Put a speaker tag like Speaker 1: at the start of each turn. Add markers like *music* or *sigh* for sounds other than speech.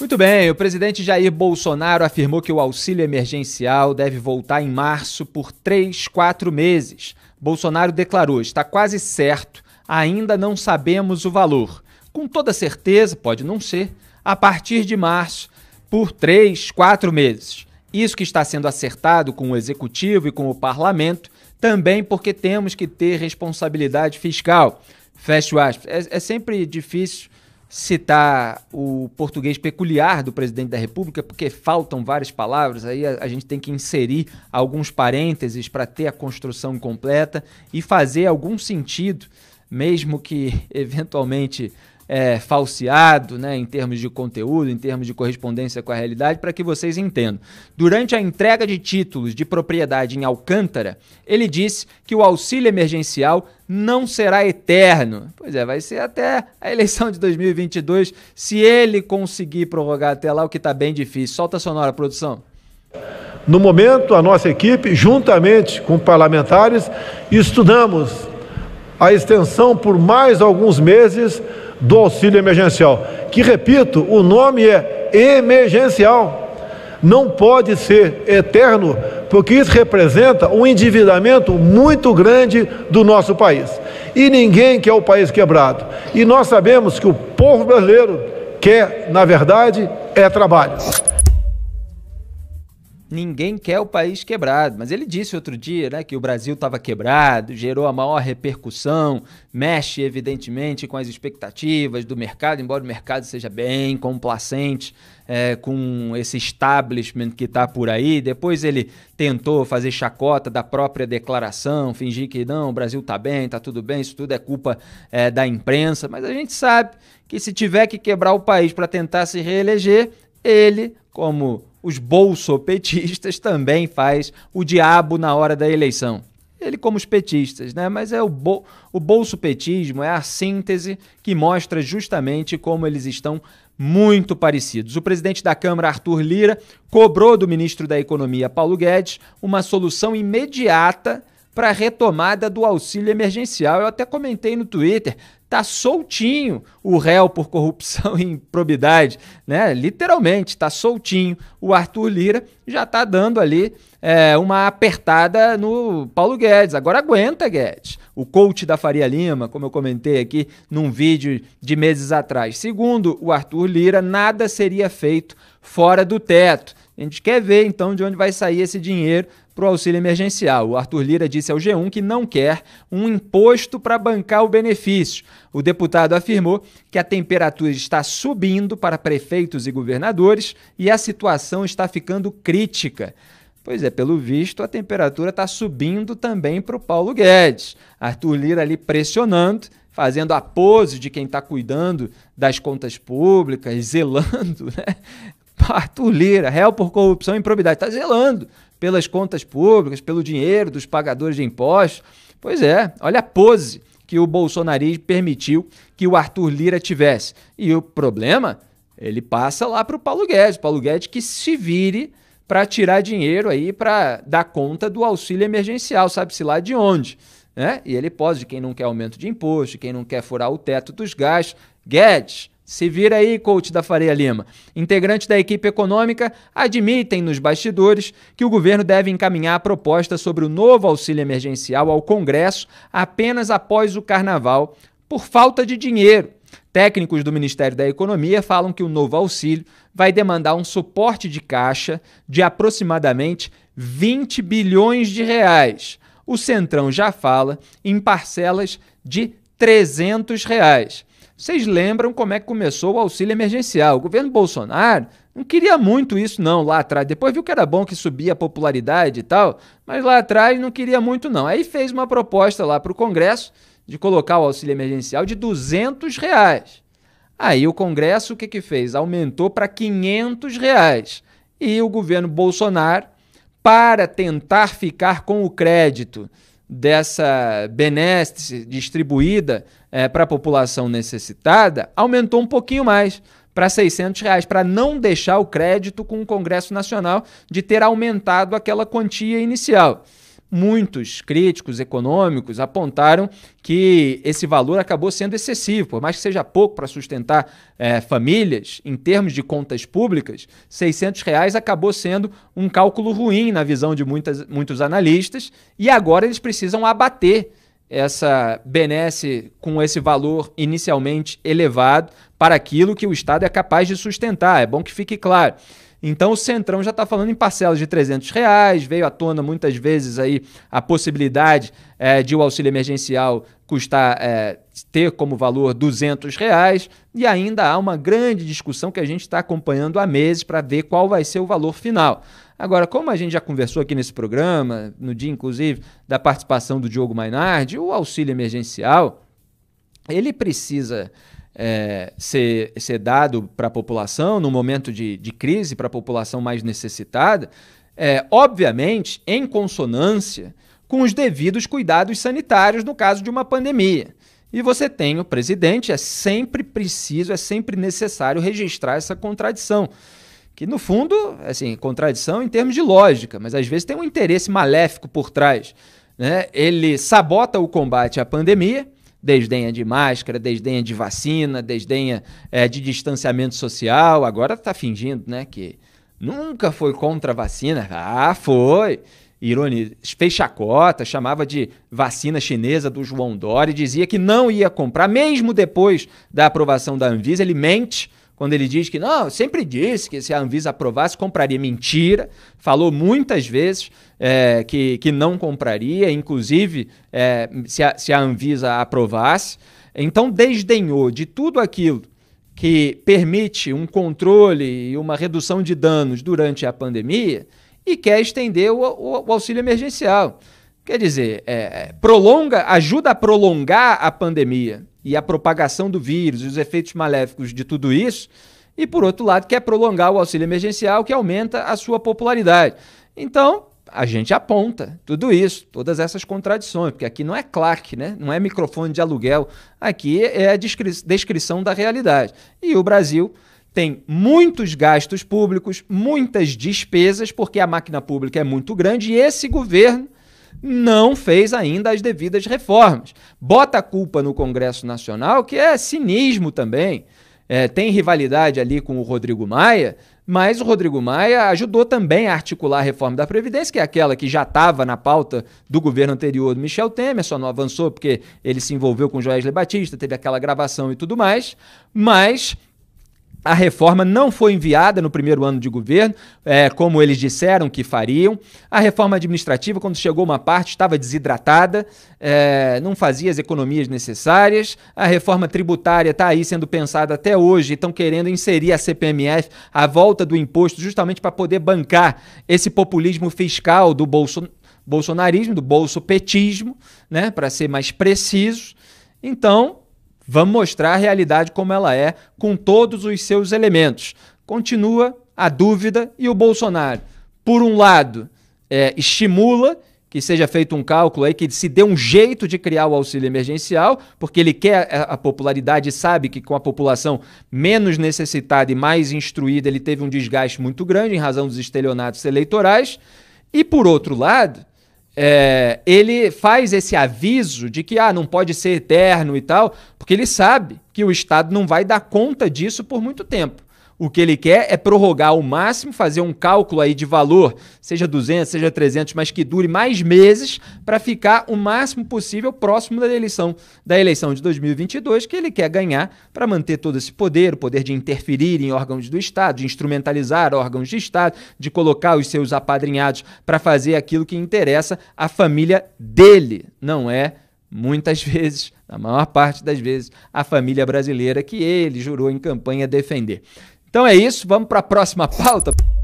Speaker 1: Muito bem, o presidente Jair Bolsonaro afirmou que o auxílio emergencial deve voltar em março por três, quatro meses. Bolsonaro declarou: está quase certo, ainda não sabemos o valor. Com toda certeza, pode não ser, a partir de março, por três, quatro meses. Isso que está sendo acertado com o executivo e com o parlamento, também porque temos que ter responsabilidade fiscal. Fecho aspas. É, é sempre difícil citar o português peculiar do presidente da República, porque faltam várias palavras, aí a, a gente tem que inserir alguns parênteses para ter a construção completa e fazer algum sentido, mesmo que eventualmente é, falseado, né, em termos de conteúdo, em termos de correspondência com a realidade, para que vocês entendam. Durante a entrega de títulos de propriedade em Alcântara, ele disse que o auxílio emergencial não será eterno. Pois é, vai ser até a eleição de 2022, se ele conseguir prorrogar até lá, o que está bem difícil. Solta a sonora, produção. No momento, a nossa equipe, juntamente com parlamentares, estudamos a extensão por mais alguns meses do auxílio emergencial, que repito, o nome é emergencial. Não pode ser eterno, porque isso representa um endividamento muito grande do nosso país. E ninguém quer o país quebrado. E nós sabemos que o povo brasileiro quer, na verdade, é trabalho. Ninguém quer o país quebrado. Mas ele disse outro dia né, que o Brasil estava quebrado, gerou a maior repercussão, mexe, evidentemente, com as expectativas do mercado, embora o mercado seja bem complacente é, com esse establishment que está por aí. Depois ele tentou fazer chacota da própria declaração, fingir que não, o Brasil está bem, está tudo bem, isso tudo é culpa é, da imprensa. Mas a gente sabe que se tiver que quebrar o país para tentar se reeleger, ele, como os bolsopetistas *laughs* também faz o diabo na hora da eleição. Ele como os petistas, né? Mas é o, bo o bolsopetismo, é a síntese que mostra justamente como eles estão muito parecidos. O presidente da Câmara, Arthur Lira, cobrou do ministro da Economia, Paulo Guedes, uma solução imediata para a retomada do auxílio emergencial. Eu até comentei no Twitter, tá soltinho o réu por corrupção *laughs* e improbidade, né? Literalmente, tá soltinho. O Arthur Lira já tá dando ali é, uma apertada no Paulo Guedes. Agora aguenta, Guedes. O coach da Faria Lima, como eu comentei aqui num vídeo de meses atrás. Segundo o Arthur Lira, nada seria feito fora do teto. A gente quer ver então de onde vai sair esse dinheiro para o auxílio emergencial. O Arthur Lira disse ao G1 que não quer um imposto para bancar o benefício. O deputado afirmou que a temperatura está subindo para prefeitos e governadores e a situação está ficando crítica. Pois é, pelo visto, a temperatura está subindo também para o Paulo Guedes. Arthur Lira ali pressionando, fazendo a pose de quem está cuidando das contas públicas, *laughs* zelando né, Lira réu por corrupção e improbidade. Está zelando pelas contas públicas, pelo dinheiro dos pagadores de impostos. Pois é, olha a pose que o bolsonarismo permitiu que o Arthur Lira tivesse. E o problema, ele passa lá para o Paulo Guedes. Paulo Guedes que se vire para tirar dinheiro aí para dar conta do auxílio emergencial, sabe-se lá de onde. Né? E ele pode, quem não quer aumento de imposto, quem não quer furar o teto dos gastos. Guedes, se vira aí, coach da Faria Lima. Integrantes da equipe econômica admitem nos bastidores que o governo deve encaminhar a proposta sobre o novo auxílio emergencial ao Congresso apenas após o carnaval, por falta de dinheiro. Técnicos do Ministério da Economia falam que o novo auxílio vai demandar um suporte de caixa de aproximadamente 20 bilhões de reais. O Centrão já fala em parcelas de 300 reais. Vocês lembram como é que começou o auxílio emergencial? O governo Bolsonaro não queria muito isso não lá atrás. Depois viu que era bom que subia a popularidade e tal, mas lá atrás não queria muito não. Aí fez uma proposta lá para o Congresso de colocar o auxílio emergencial de 200 reais. Aí o Congresso o que, que fez? Aumentou para 500 reais. E o governo Bolsonaro, para tentar ficar com o crédito dessa benesse distribuída é, eh, para a população necessitada aumentou um pouquinho mais para 600 reais, para não deixar o crédito com o Congresso Nacional de ter aumentado aquela quantia inicial muitos críticos econômicos apontaram que esse valor acabou sendo excessivo, por mais que seja pouco para sustentar é, famílias, em termos de contas públicas, 600 reais acabou sendo um cálculo ruim na visão de muitas, muitos analistas, e agora eles precisam abater essa benesse com esse valor inicialmente elevado para aquilo que o Estado é capaz de sustentar. É bom que fique claro. Então o Centrão já está falando em parcelas de 300 reais, veio à tona muitas vezes aí a possibilidade é, de o auxílio emergencial custar é, ter como valor 200 reais e ainda há uma grande discussão que a gente está acompanhando há meses para ver qual vai ser o valor final. Agora, como a gente já conversou aqui nesse programa, no dia inclusive da participação do Diogo Mainardi, o auxílio emergencial ele precisa é, ser, ser dado para a população, no momento de, de crise, para a população mais necessitada, é, obviamente em consonância com os devidos cuidados sanitários no caso de uma pandemia. E você tem o presidente, é sempre preciso, é sempre necessário registrar essa contradição. Que no fundo, assim, contradição em termos de lógica, mas às vezes tem um interesse maléfico por trás. Né? Ele sabota o combate à pandemia desdenha de máscara, desdenha de vacina, desdenha é, de distanciamento social. Agora está fingindo, né? Que nunca foi contra a vacina. Ah, foi! Ironia, fez chacota, chamava de vacina chinesa do João Dória, dizia que não ia comprar, mesmo depois da aprovação da Anvisa, ele mente quando ele diz que não, sempre disse que se a Anvisa aprovasse, compraria mentira, falou muitas vezes é, que, que não compraria, inclusive é, se, a, se a Anvisa aprovasse. Então, desdenhou de tudo aquilo que permite um controle e uma redução de danos durante a pandemia e quer estender o, o, o auxílio emergencial. Quer dizer, é, é, prolonga, ajuda a prolongar a pandemia e a propagação do vírus e os efeitos maléficos de tudo isso, e por outro lado, quer prolongar o auxílio emergencial que aumenta a sua popularidade. Então, a gente aponta tudo isso, todas essas contradições, porque aqui não é claque, né? não é microfone de aluguel, aqui é a descri descrição da realidade. E o Brasil tem muitos gastos públicos, muitas despesas, porque a máquina pública é muito grande e esse governo não fez ainda as devidas reformas. Bota a culpa no Congresso Nacional, que é cinismo também. É, tem rivalidade ali com o Rodrigo Maia, mas o Rodrigo Maia ajudou também a articular a reforma da Previdência, que é aquela que já estava na pauta do governo anterior do Michel Temer, só não avançou porque ele se envolveu com o Joesley Batista, teve aquela gravação e tudo mais, mas a reforma não foi enviada no primeiro ano de governo, é, como eles disseram que fariam. A reforma administrativa, quando chegou uma parte, estava desidratada, é, não fazia as economias necessárias. A reforma tributária está aí sendo pensada até hoje, estão querendo inserir a CPMF, a volta do imposto, justamente para poder bancar esse populismo fiscal do bolso, bolsonarismo, do bolsopetismo, né, para ser mais preciso. Então, Vamos mostrar a realidade como ela é, com todos os seus elementos. Continua a dúvida e o Bolsonaro, por um lado, é, estimula que seja feito um cálculo aí, que se dê um jeito de criar o auxílio emergencial, porque ele quer a popularidade e sabe que com a população menos necessitada e mais instruída, ele teve um desgaste muito grande em razão dos estelionatos eleitorais. E por outro lado, é, ele faz esse aviso de que ah, não pode ser eterno e tal, porque ele sabe que o Estado não vai dar conta disso por muito tempo. O que ele quer é prorrogar ao máximo, fazer um cálculo aí de valor, seja 200, seja 300, mas que dure mais meses para ficar o máximo possível próximo da eleição, da eleição de 2022 que ele quer ganhar para manter todo esse poder, o poder de interferir em órgãos do Estado, de instrumentalizar órgãos de Estado, de colocar os seus apadrinhados para fazer aquilo que interessa à família dele, não é muitas *laughs* vezes, na maior parte das vezes, a família brasileira que ele jurou em campanha defender. Então é isso, vamos para a próxima pauta.